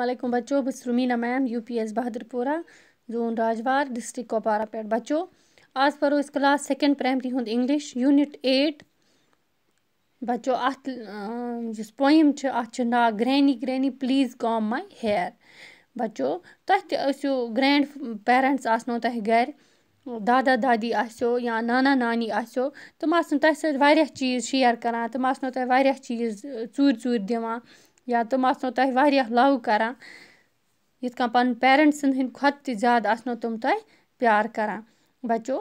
अल्लाम बच्चों बस Rumina ma'am U P S Bahadurpura zone Rajwar district Kopara पे बच्चो आज पढ़ो इस क्लास सेकेंड प्राइमरी हूँ इंग्लिश यूनिट एट बच्चो अस पोम पोइम ना granny granny please come my hair बच्चो तुम तो ग्रैंड पेरेंट्स आसनो तह गर दादा दादी आसो या नाना नानी आसो तुम आसन तह सह चीज़ शेयर कर तुम आसनो तह चीज़ चूर चूर दिवान یا تِم آسنو تۄہہِ واریاہ لَو کَران یِتھ کٔنۍ پَنٕنۍ پیرَنٹسَن ہٕنٛدۍ کھۄتہٕ تہِ زیادٕ آسنو تِم تۄہہِ پیار کَران بَچو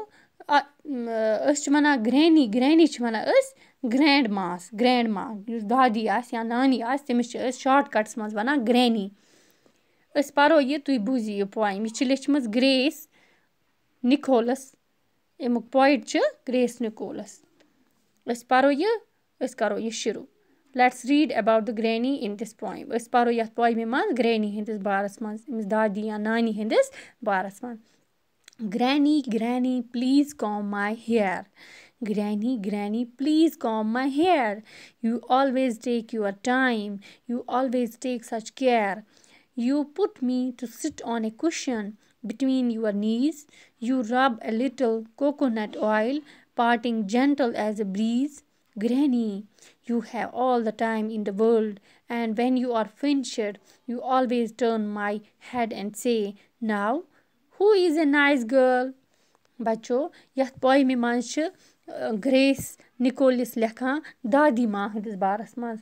أسۍ چھِ وَنان گرٛینی گرٛینی چھِ وَنان أسۍ گرٛینٛڈ ماس گرٛینٛڈ ما یُس دادی آسہِ یا نانی آسہِ تٔمِس چھِ أسۍ شاٹ کَٹَس منٛز وَنان گرٛینی أسۍ پَرو یہِ تُہۍ بوٗزِو یہِ پویم یہِ چھِ لیٚچھمٕژ گرٛیس نِکولَس اَمیُک پویِٹ چھِ گرٛیس نِکولَس أسۍ پَرو یہِ أسۍ کَرو یہِ شروٗع let's read about the granny in this poem أسۍ پَرو یَتھ پویمہِ منٛز گرٛینی ہِنٛدِس بارَس منٛز أمِس دادی یا نانی ہِنٛدِس بارَس منٛز granny granny please come my hair granny granny please come my hair you always take your time you always take such care you put me to sit on a cushion between your knees you rub a little coconut oil patting gentle as a breeze granny you have all the time in the world, and when you are finished, you always turn my head and say, Now, who is a nice girl? بچو یَتھ پویمہِ منٛز چھِ گرٛیس نِکولِس لیکھان دادی ماں ہٕنٛدِس بارَس منٛز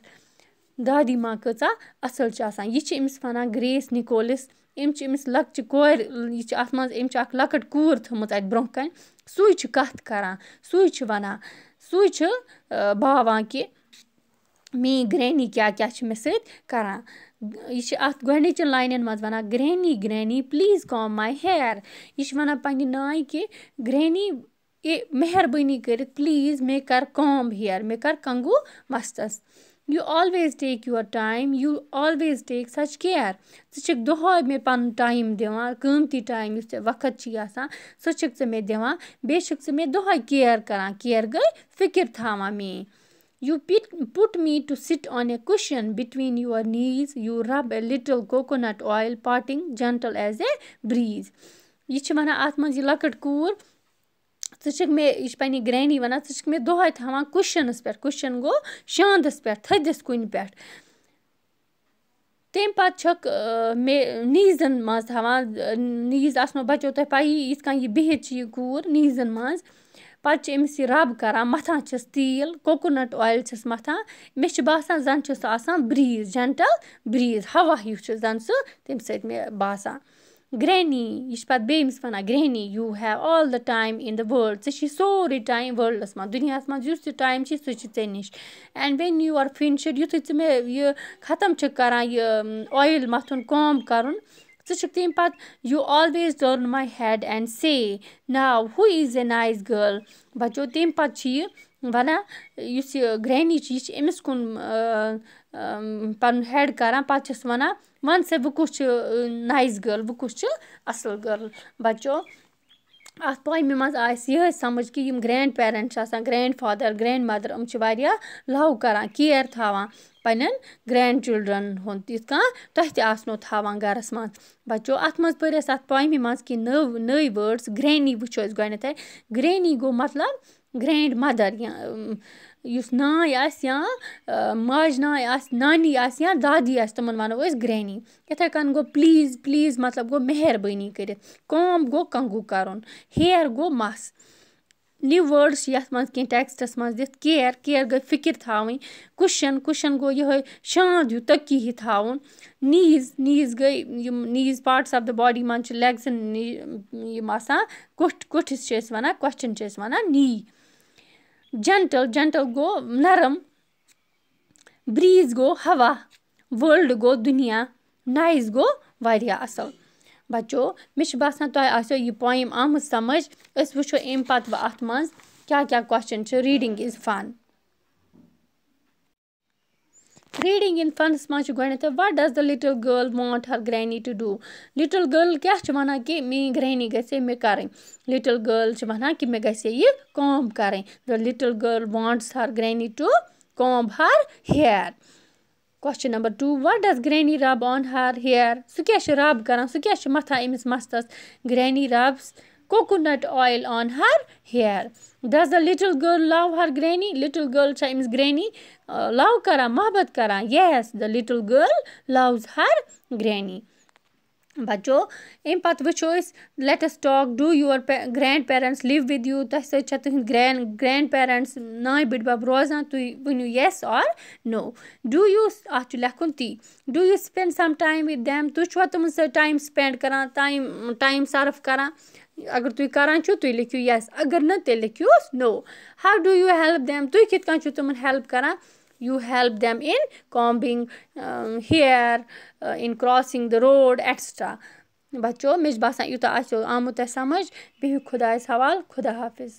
دادی ماں کۭژاہ اَصٕل چھِ آسان یہِ چھِ أمِس وَنان گرٛیس نِکولِس أمۍ چھِ أمِس لۄکچہِ کورِ یہِ چھِ اَتھ منٛز أمۍ چھِ اَکھ لۄکٕٹ کوٗر تھٲومٕژ اَتہِ برٛونٛہہ کَنہِ سُے چھُ کَتھ کَران سُے چھُ وَنان سُے چھُ باوان کہِ میٛٲنۍ گرٛینی کیٛاہ کیٛاہ چھِ مےٚ سۭتۍ کَران یہِ چھِ اَتھ گۄڈنِچَن لاینَن منٛز وَنان گرٛینی granny please come my hair یہِ چھِ وَنان پنٛنہِ نانہِ کہِ گرٛینی اے مہربٲنی کٔرِتھ پٕلیٖز مےٚ کَر کام ہِیَر مےٚ کَر کنٛگوٗ مَستَس you always take your time you always take such care ژٕ چھِکھ دۄہَے مےٚ پَنُن ٹایم دِوان قۭمتی ٹایم یُس ژےٚ وقت چھِ آسان سُہ چھِکھ ژٕ مےٚ دِوان بیٚیہِ چھِکھ ژٕ مےٚ دۄہَے کِیَر کَران کِیَر گٔے فِکِر تھاوان میٛٲنۍ You pit, put me to sit on a cushion between your knees. You rub a little coconut oil, parting gentle as a breeze. यह छ वन अत मज यह लकट कूर क मे यह पे ग्रैनी वन क मे दोहे थवान कुशनस पे कुशन गो शांदस पे थदस कुन पे तम पक मे नीजन मज थवान नीज आसनो बचो तह तो पाई इत कह यह बिहत यह कूर नीजन मज پَتہٕ چھِ أمِس یہِ رَب کَران مَتھان چھِس تیٖل کوکونَٹ اویِل چھِس مَتھان مےٚ چھِ باسان زَن چھُ سُہ آسان برٛیٖز جَنٹَل برٛیٖز ہوا ہیٚو چھُ زَن سُہ تمہِ سۭتۍ مےٚ باسان گرٛینی یہِ چھِ پَتہٕ بیٚیہِ أمِس وَنان granny you have all the time in the world ژےٚ چھی سورُے ٹایم وٲلڈَس منٛز دُنیاہَس منٛز یُس تہِ ٹایم چھی سُہ چھِ ژےٚ نِش اینٛڈ وٮ۪ن یوٗ آر فِنشٕڈ یُتھُے ژٕ مےٚ یہِ ختم چھِ کَران یہِ اویِل مَتھُن کٲم کَرُن ژٕ چھُکھ تمہِ پَتہٕ you always turn my head and say now ہُہ اِز اےٚ نایِس گٔرل بَچو تمہِ پَتہٕ چھِ یہِ وَنان یُس یہِ گرٛینی چھِ یہِ چھِ أمِس کُن پَنُن ہیڈ کَران پَتہٕ چھَس وَنان وَن سا بہٕ کُس چھُ نایِس گٔرل بہٕ کُس چھِ اَصٕل گٔرل بَچو اَتھ پویمہِ منٛز آے اَسہِ یِہٕے سَمٕجھ کہِ یِم گرٛینٛڈ پیرَنٛٹ چھِ آسان گرٛینٛڈ فادَر گرٛینٛڈ مَدَر یِم چھِ واریاہ لَو کَران کِیَر تھاوان پنن گرینڈ چلڈرن ہند تیت کھا تہ تاوان گرس من بچو ات مز پھر اس ات پویمی مز کہ نو نئی ورڈس گرینی وچھو اس گنت گرینی گو مطلب گرینڈ مدر یا یس نای آس یا ماج نای آس نانی آس یا دادی آس تمن ونو اس گرینی یتھے کن گو پلیز پلیز مطلب گو مہربانی کرت کوم گو کنگو نِو وٲڈٕس چھِ یَتھ منٛز کینٛہہ ٹٮ۪کسٹَس منٛز دِتھ کِیَر کِیَر گٔے فِکِر تھاوٕنۍ کوٚشَن کوٚشَن گوٚو یِہوٚے شانٛت ہیوٗ تٔکی ہی تھاوُن نیٖز نیٖز گٔے یِم knees parts of the body منٛز چھِ لٮ۪گزَن یِم آسان کوٚٹھ کوٚٹھِس چھِ أسۍ وَنان کۄچھَن چھِ أسۍ وَنان نی جَنٹٕل جَنٹٕل گوٚو نَرم برٛیٖز گوٚو ہوا وٲلڈٕ گوٚو دُنیا نایِز گوٚو واریاہ اَصٕل بَچو مےٚ چھُ باسان تۄہہِ آسیو یہِ پویم آمٕژ سَمٕجھ أسۍ وٕچھو اَمہِ پَتہٕ وۄنۍ اَتھ منٛز کیٛاہ کیٛاہ کوسچن چھِ reading is fun reading in فَنَس منٛز چھُ گۄڈنٮ۪تھ what does the little girl want her granny to do little girl کیٛاہ چھِ وَنان کہِ میٛٲنۍ گرٛینی گژھِ ہے مےٚ کَرٕنۍ لِٹٕل گٔرل چھِ وَنان کہِ مےٚ گژھِ ہے یہِ کٲم کَرٕنۍ the little girl wants her granny to come her hair question number two what does granny rub on her hair سُہ کیٛاہ چھِ رَب کَران سُہ کیٛاہ چھِ مَتھان أمِس مَستَس granny rub coconut oil on her hair does the little girl love her granny little girl چھےٚ أمِس گرٛینی لَو کَران محبت کَران yes the little girl loves her granny بَچو اَمہِ پَتہٕ وٕچھو أسۍ let's talk do your grandparents live with you تۄہہِ سۭتۍ چھا تُہٕنٛدۍ گرٛینٛڈ گرینٛڈ پیرَنٛٹٕس نانۍ بٔڈۍ بَب روزان تُہۍ ؤنِو یَس آر نو ڈوٗ یوٗ اَتھ چھُ لٮ۪کھُن تی do you spend some time with them تُہۍ چھُوا تِمَن سۭتۍ ٹایم سٕپٮ۪نٛڈ کَران ٹایم ٹایم سَرٕف کَران اگر تُہۍ کَران چھُو تُہۍ لیکھِو یَس اگر نہٕ تیٚلہِ لیکھِوُس نو ہَو ڈوٗ یوٗ ہٮ۪لٕپ دیم تُہۍ کِتھ کٔنۍ چھُو تِمَن ہٮ۪لٕپ کَران you help them in combing um, hair uh, in crossing the road etc بچو مےٚ چھُ باسان یوٗتاہ آسیو آمُت تۄہہِ سَمٕجھ بِہِو خۄدایَس حوالہٕ خُدا حافِظ